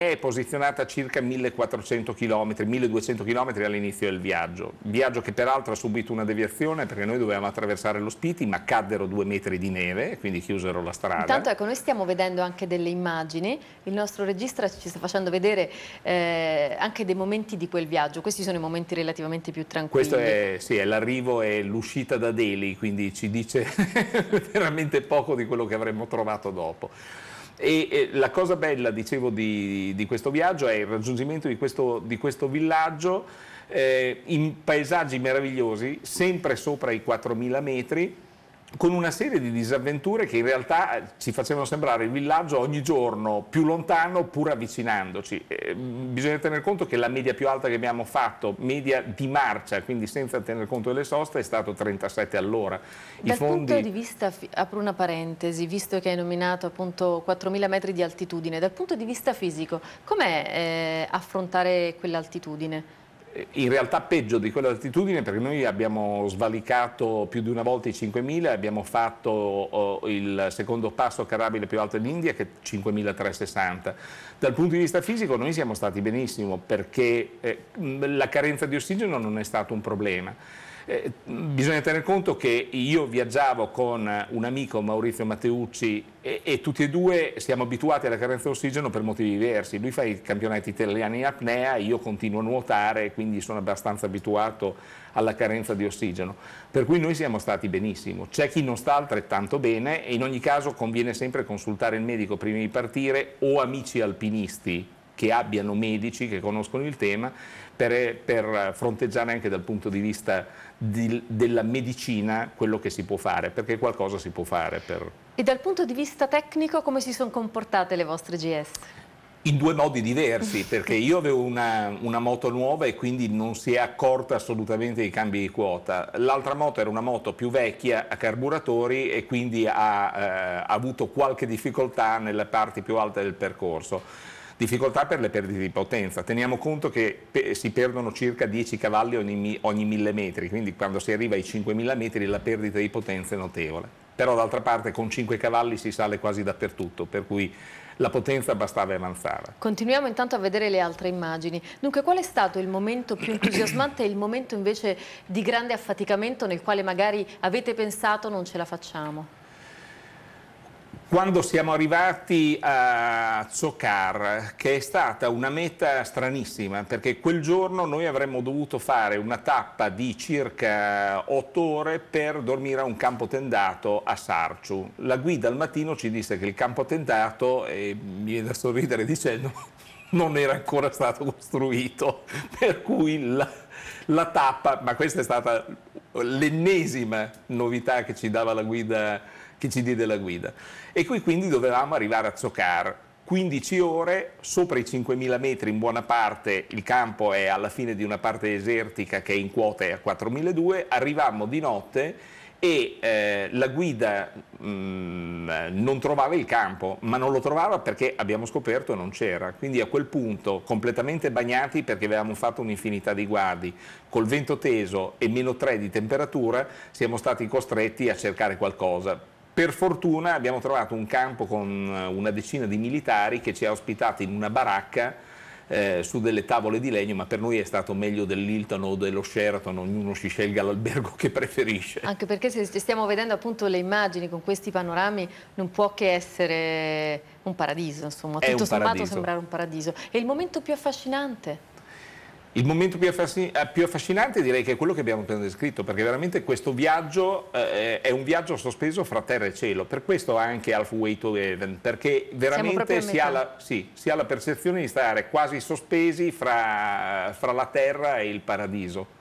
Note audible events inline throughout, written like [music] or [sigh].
è posizionata a circa 1400 km, 1200 km all'inizio del viaggio, viaggio che peraltro ha subito una deviazione perché noi dovevamo attraversare lo Spiti ma caddero due metri di neve e quindi chiusero la strada. Intanto ecco, noi stiamo vedendo anche delle immagini, il nostro regista ci sta facendo vedere eh, anche dei momenti di quel viaggio, questi sono i momenti relativamente più tranquilli. Questo è, sì, è l'arrivo e l'uscita da Delhi, quindi ci dice [laughs] veramente poco di quello che avremmo trovato dopo. E, la cosa bella, dicevo, di, di, questo viaggio è il raggiungimento di questo, di questo villaggio eh, in paesaggi meravigliosi, sempre sopra i 4.000 metri, con una serie di disavventure che in realtà ci eh, facevano sembrare il villaggio ogni giorno più lontano pur avvicinandoci. Eh, mm, bisogna tener conto che la media più alta che abbiamo fatto, media di marcia, quindi senza tener conto delle soste, è stato 37 all'ora. Dal fondi... punto di vista, apro una parentesi, visto che hai nominato appunto 4.000 metri di altitudine, dal punto di vista fisico, com'è eh, affrontare quell'altitudine? Eh, in realtà peggio di quella d'altitudine perché noi abbiamo svalicato più di una volta i 5.000, abbiamo fatto oh, il secondo passo carabile più alto in India che è 5.360. Dal punto di vista fisico noi siamo stati benissimo perché eh, la carenza di ossigeno non è stato un problema. Eh, bisogna tener conto che io viaggiavo con un amico Maurizio Matteucci e, e tutti e due siamo abituati alla carenza d'ossigeno per motivi diversi. Lui fa i campionati italiani in apnea, io continuo a nuotare, quindi sono abbastanza abituato alla carenza di ossigeno. Per cui noi siamo stati benissimo. C'è chi non sta altrettanto bene e in ogni caso conviene sempre consultare il medico prima di partire o amici alpinisti che abbiano medici che conoscono il tema per, per fronteggiare anche dal punto di vista di, della medicina quello che si può fare, perché qualcosa si può fare. Per... E dal punto di vista tecnico come si sono comportate le vostre GS? in due modi diversi, [laughs] perché io avevo una, una, moto nuova e quindi non si è accorta assolutamente dei cambi di quota. L'altra moto era una moto più vecchia a carburatori e quindi ha, eh, ha avuto qualche difficoltà nelle parti più alte del percorso difficoltà per le perdite di potenza. Teniamo conto che pe si perdono circa 10 cavalli ogni, ogni 1000 metri, quindi quando si arriva ai 5000 metri la perdita di potenza è notevole. Però d'altra parte con 5 cavalli si sale quasi dappertutto, per cui la potenza bastava e avanzava. Continuiamo intanto a vedere le altre immagini. Dunque, qual è stato il momento più entusiasmante e il momento invece di grande affaticamento nel quale magari avete pensato non ce la facciamo? Quando siamo arrivati a Zocar, che è stata una meta stranissima, perché quel giorno noi avremmo dovuto fare una tappa di circa otto ore per dormire a un campo tendato a Sarciu. La guida al mattino ci disse che il campo tendato, e mi viene da sorridere dicendo, [laughs] non era ancora stato costruito, [laughs] per cui la, la tappa, ma questa è stata l'ennesima novità che ci dava la guida che ci diede la guida. E qui quindi dovevamo arrivare a Zocar. 15 ore, sopra i 5.000 metri in buona parte, il campo è alla fine di una parte esertica che è in quota è a 4.200, arrivammo di notte e eh, la guida mh, mm, non trovava il campo, ma non lo trovava perché abbiamo scoperto non c'era. Quindi a quel punto, completamente bagnati perché avevamo fatto un'infinità di guardi, col vento teso e meno 3 di temperatura, siamo stati costretti a cercare qualcosa per fortuna abbiamo trovato un campo con eh, una decina di militari che ci ha ospitati in una baracca eh, su delle tavole di legno, ma per noi è stato meglio dell'Hilton o dello Sheraton, ognuno si scelga l'albergo che preferisce. Anche perché se stiamo vedendo appunto le immagini con questi panorami non può che essere un paradiso, insomma, tutto sommato paradiso. sembrare un paradiso. E il momento più affascinante? Il momento eh, più, affascinante direi che è quello che abbiamo appena descritto, perché veramente questo viaggio eh, è un viaggio sospeso fra terra e cielo, per questo anche Way to Heaven, perché veramente si ha, la, sì, si ha, la, percezione di stare quasi sospesi fra, fra la terra e il paradiso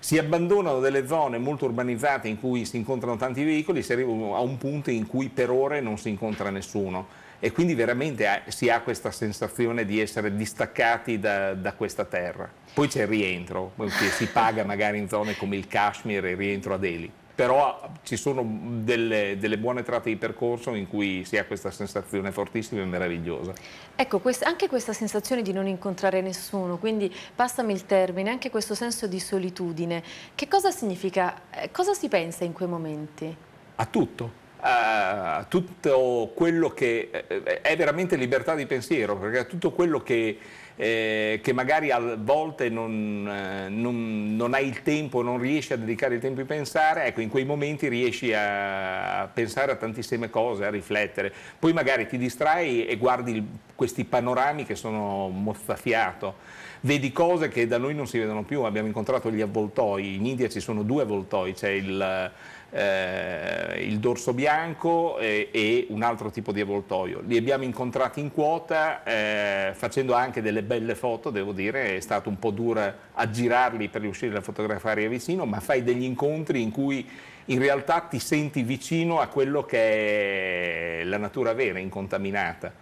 si abbandonano delle zone molto urbanizzate in cui si incontrano tanti veicoli, si arriva a un punto in cui per ore non si incontra nessuno e quindi veramente si ha questa sensazione di essere distaccati da, da questa terra. Poi c'è il rientro, che si paga magari in zone come il Kashmir e il rientro a Delhi però ci sono delle, delle, buone tratte di percorso in cui si ha questa sensazione fortissima e meravigliosa. Ecco, quest anche questa sensazione di non incontrare nessuno, quindi passami il termine, anche questo senso di solitudine, che cosa significa, eh, cosa si pensa in quei momenti? A tutto, a tutto quello che eh, eh, è veramente libertà di pensiero, perché a tutto quello che eh, che magari a volte non, eh, non, non, hai il tempo, non riesci a dedicare il tempo di pensare, ecco in quei momenti riesci a, a pensare a tantissime cose, a riflettere, poi magari ti distrai e guardi il, questi panorami che sono mozzafiato. Vedi cose che da noi non si vedono più, abbiamo incontrato gli avvoltoi, in India ci sono due avvoltoi, c'è il, eh, il dorso bianco e, e, un altro tipo di avvoltoio. Li abbiamo incontrati in quota eh, facendo anche delle belle foto, devo dire, è stato un po' dura aggirarli per riuscire a fotografare vicino, ma fai degli incontri in cui in realtà ti senti vicino a quello che è la natura vera, incontaminata.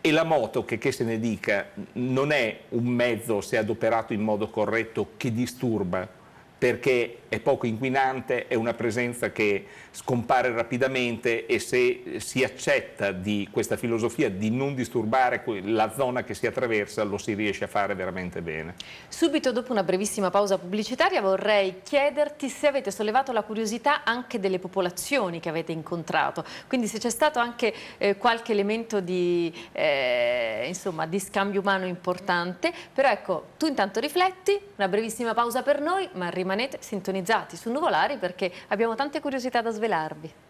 E la moto, che, che se ne dica, non è un mezzo, se adoperato in modo corretto, che disturba, perché è poco inquinante, è una presenza che scompare rapidamente e se si accetta di questa filosofia di non disturbare la zona che si attraversa lo si riesce a fare veramente bene. Subito dopo una brevissima pausa pubblicitaria vorrei chiederti se avete sollevato la curiosità anche delle popolazioni che avete incontrato, quindi se c'è stato anche eh, qualche elemento di, eh, insomma, di scambio umano importante, però ecco tu intanto rifletti, una brevissima pausa per noi ma arriviamo rimanete sintonizzati su Nuvolari perché abbiamo tante curiosità da svelarvi.